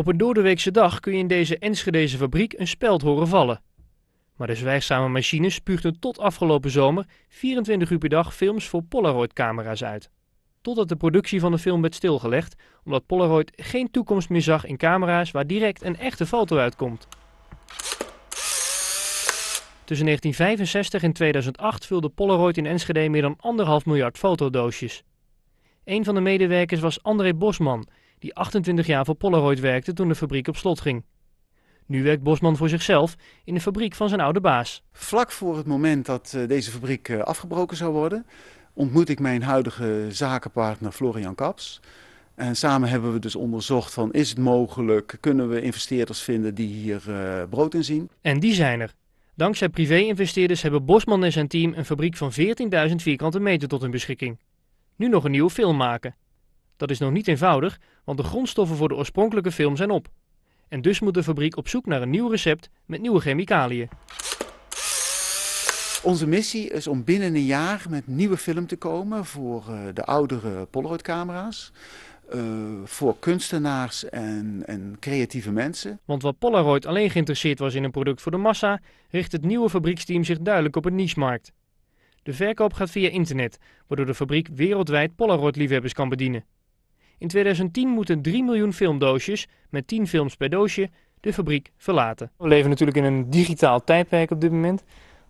Op een doordeweekse dag kun je in deze Enschedeze fabriek een speld horen vallen. Maar de zwijgzame machine spuugde tot afgelopen zomer 24 uur per dag films voor Polaroid-camera's uit. Totdat de productie van de film werd stilgelegd, omdat Polaroid geen toekomst meer zag in camera's waar direct een echte foto uitkomt. Tussen 1965 en 2008 vulde Polaroid in Enschede meer dan anderhalf miljard fotodoosjes. Een van de medewerkers was André Bosman, die 28 jaar voor Polaroid werkte toen de fabriek op slot ging. Nu werkt Bosman voor zichzelf in de fabriek van zijn oude baas. Vlak voor het moment dat eh, deze fabriek eh, afgebroken zou worden, ontmoet ik mijn huidige zakenpartner Florian Kaps. En samen hebben we dus onderzocht van is het mogelijk, kunnen we investeerders vinden die hier eh, brood in zien. En die zijn er. Dankzij privé-investeerders hebben Bosman en zijn team een fabriek van 14.000 vierkante meter tot hun beschikking. Nu nog een nieuwe film maken. Dat is nog niet eenvoudig, want de grondstoffen voor de oorspronkelijke film zijn op. En dus moet de fabriek op zoek naar een nieuw recept met nieuwe chemicaliën. Onze missie is om binnen een jaar met nieuwe film te komen voor eh, de oudere Polaroid-camera's. Eh, voor kunstenaars en, en creatieve mensen. Want wat Polaroid alleen geïnteresseerd was in een product voor de massa, richt het nieuwe fabrieksteam zich duidelijk op een niche-markt. De verkoop gaat via internet, waardoor de fabriek wereldwijd Polaroid-liefhebbers kan bedienen. In 2010 moeten 3 miljoen filmdoosjes, met 10 films per doosje, de fabriek verlaten. We leven natuurlijk in een digitaal tijdperk op dit moment.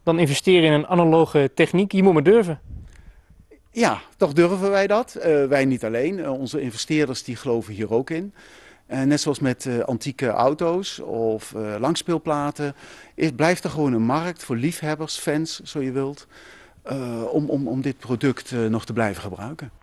Dan investeren in een analoge techniek, je moet maar durven. Ja, toch durven wij dat. Eh, wij niet alleen. Eh, onze investeerders die geloven hier ook in. Eh, net zoals met antieke auto's of langspeelplaten. Is, blijft er gewoon een markt voor liefhebbers, fans, zo je wilt. om, om, om dit product nog te blijven gebruiken.